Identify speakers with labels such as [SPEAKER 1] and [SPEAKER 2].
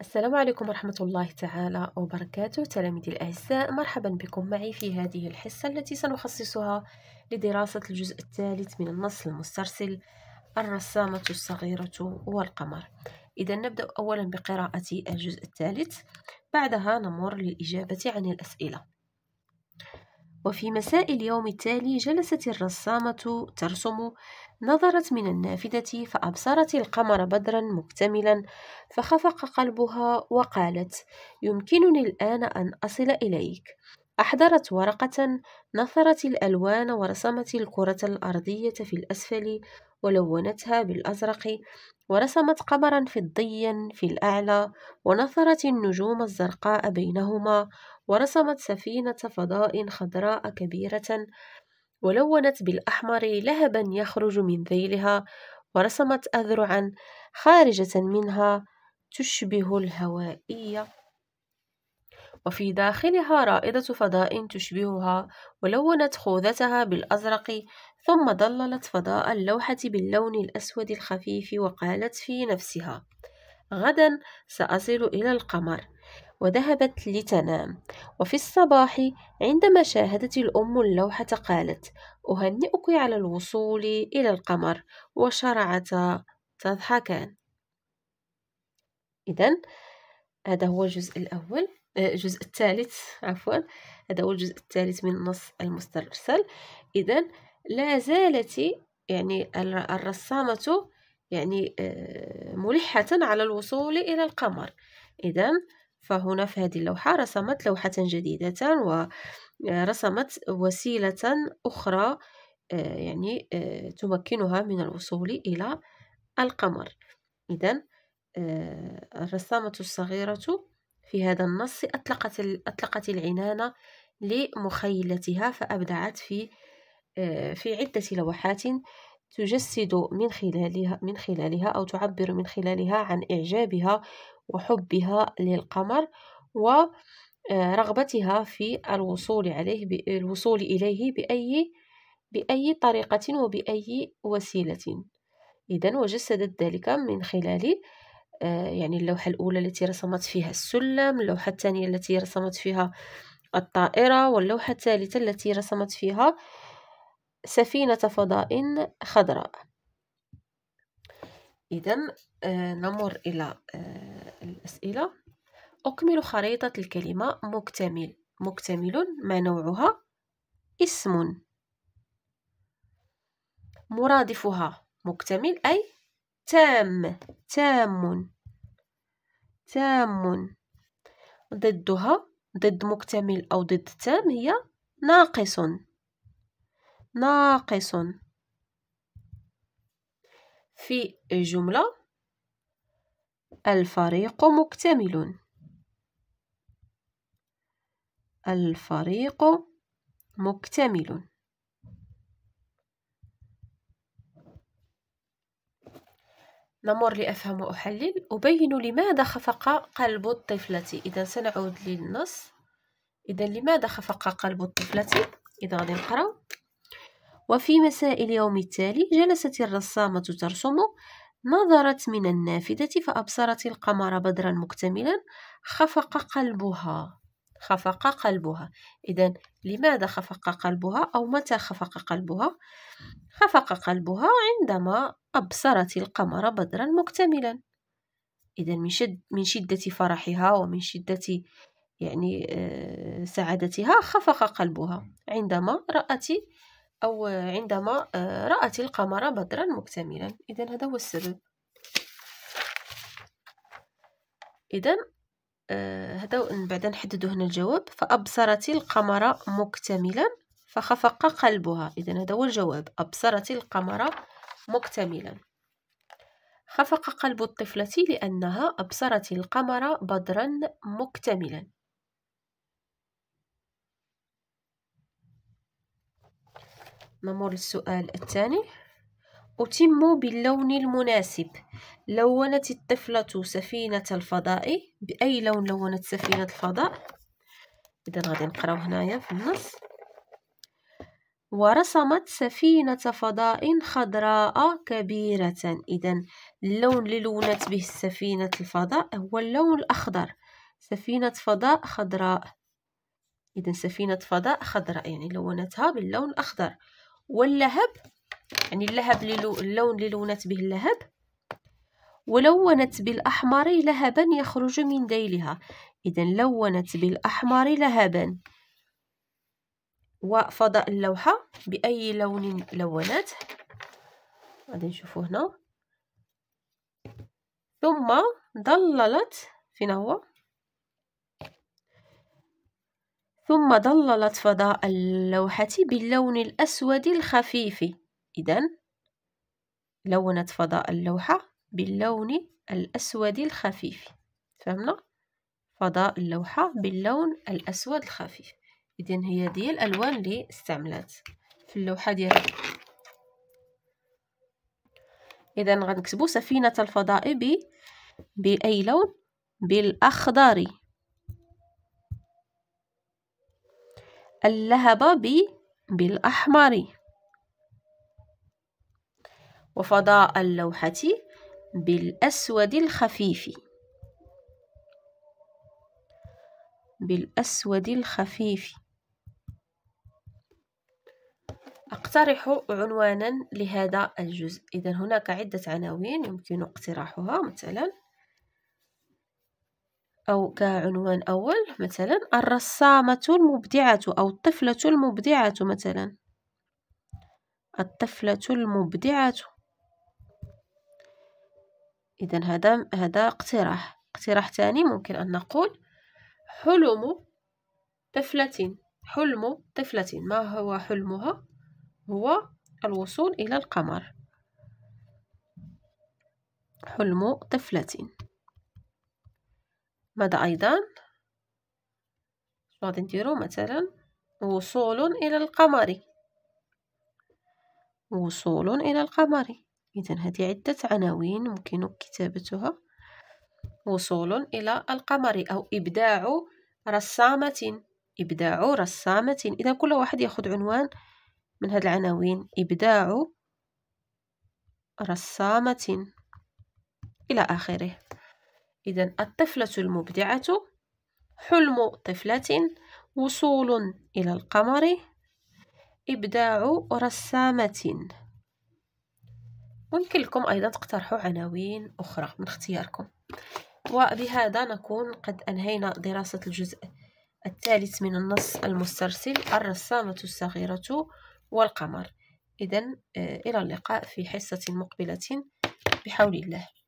[SPEAKER 1] السلام عليكم ورحمة الله تعالى وبركاته تلاميذي الأعزاء مرحبا بكم معي في هذه الحصة التي سنخصصها لدراسة الجزء الثالث من النص المسترسل الرسامة الصغيرة والقمر إذا نبدأ أولا بقراءة الجزء الثالث بعدها نمر للإجابة عن الأسئلة وفي مساء اليوم التالي جلست الرسامة ترسم نظرت من النافذة فأبصرت القمر بدرا مكتملا فخفق قلبها وقالت يمكنني الآن أن أصل إليك أحضرت ورقة نثرت الألوان ورسمت الكرة الأرضية في الأسفل ولونتها بالأزرق ورسمت قمرا فضيا في الأعلى ونثرت النجوم الزرقاء بينهما ورسمت سفينة فضاء خضراء كبيرة ولونت بالأحمر لهبا يخرج من ذيلها ورسمت أذرعا خارجة منها تشبه الهوائية وفي داخلها رائدة فضاء تشبهها ولونت خوذتها بالأزرق ثم ضللت فضاء اللوحة باللون الأسود الخفيف وقالت في نفسها غدا سأصل إلى القمر وذهبت لتنام وفي الصباح عندما شاهدت الأم اللوحة قالت أهنئك على الوصول إلى القمر وشرعتا تضحكان إذا هذا هو الجزء الأول الجزء الثالث عفوا هذا هو الجزء الثالث من النص المسترسل إذا لا زالت يعني الرسامة يعني آه، ملحة على الوصول إلى القمر إذا فهنا في هذه اللوحة رسمت لوحة جديدة ورسمت آه، وسيلة أخرى آه، يعني تمكنها من الوصول إلى القمر إذا الرسامة الصغيرة في هذا النص أطلقت, أطلقت العنان لمخيلتها فأبدعت في آه، في عدة لوحات تجسد من خلالها من خلالها أو تعبر من خلالها عن إعجابها وحبها للقمر ورغبتها آه، في الوصول عليه الوصول إليه بأي بأي طريقة وبأي وسيلة إذا وجسدت ذلك من خلال آه، يعني اللوحة الأولى التي رسمت فيها السلم اللوحة الثانية التي رسمت فيها الطائرة واللوحة الثالثة التي رسمت فيها سفينة فضاء خضراء إذا آه، نمر إلى آه، الأسئلة أكمل خريطة الكلمة مكتمل مكتمل ما نوعها اسم مرادفها مكتمل أي تام تام تام ضدها ضد مكتمل أو ضد تام هي ناقص ناقص في جملة الفريق مكتمل الفريق مكتمل نمر لأفهم وأحلل أبين لماذا خفق قلب الطفلة إذا سنعود للنص إذا لماذا خفق قلب الطفلة إذا غادي نقراو وفي مساء اليوم التالي جلست الرسامة ترسم نظرت من النافذة فأبصرت القمر بدرا مكتملا خفق قلبها خفق قلبها إذا لماذا خفق قلبها أو متى خفق قلبها خفق قلبها عندما أبصرت القمر بدرا مكتملا إذا من, شد من شدة فرحها ومن شدة يعني آه، سعادتها خفق قلبها عندما رأت أو عندما آه، رأت القمر بدرا مكتملا إذا هذا هو السبب إذا هذا من بعد نحددوا هنا الجواب فأبصرت القمر مكتملا فخفق قلبها إذا هذا هو الجواب أبصرت القمر مكتملا خفق قلب الطفلة لأنها أبصرت القمر بدرا مكتملا نمر للسؤال الثاني أتم باللون المناسب لونت الطفلة سفينة الفضاء بأي لون لونت سفينة الفضاء إذا غادي نقراو هنايا في النص ورسمت سفينة فضاء خضراء كبيرة إذا اللون اللي لونت به سفينة الفضاء هو اللون الأخضر سفينة فضاء خضراء إذا سفينة فضاء خضراء يعني لونتها باللون الأخضر واللهب يعني اللهب لو اللون اللي لونت به اللهب ولونت بالأحمر لهبا يخرج من ذيلها إذا لونت بالأحمر لهبا وفضاء اللوحة بأي لون لونت غادي نشوفو هنا ثم ضللت فين هو ثم ضللت فضاء اللوحة باللون الأسود الخفيف إذا لونت فضاء اللوحة باللون الأسود الخفيف فهمنا فضاء اللوحة باللون الأسود الخفيف إذا هي دي الألوان اللي استعملات في اللوحة ديالها إذا غنكتبو سفينة الفضاء ب بأي لون بالأخضر اللهب ب بالأحمر وفضاء اللوحة بالأسود الخفيف بالأسود الخفيف أقترح عنوانا لهذا الجزء إذا هناك عدة عناوين يمكن اقتراحها مثلا أو كعنوان أول مثلا الرسامة المبدعة أو الطفلة المبدعة مثلا الطفلة المبدعة اذا هذا هذا اقتراح اقتراح ثاني ممكن ان نقول حلم طفلة حلم طفلة ما هو حلمها هو الوصول الى القمر حلم طفلة ماذا ايضا غادي نديرو مثلا وصول الى القمر وصول الى القمر إذا هذه عدة عناوين يمكن كتابتها وصول إلى القمر أو إبداع رسامة إبداع رسامة إذا كل واحد يأخذ عنوان من هذه العناوين إبداع رسامة إلى آخره إذا الطفلة المبدعة حلم طفلة وصول إلى القمر إبداع رسامة ممكن لكم أيضا تقترحوا عناوين أخرى من اختياركم وبهذا نكون قد أنهينا دراسة الجزء الثالث من النص المسترسل الرسامة الصغيرة والقمر إذا آه، إلى اللقاء في حصة مقبلة بحول الله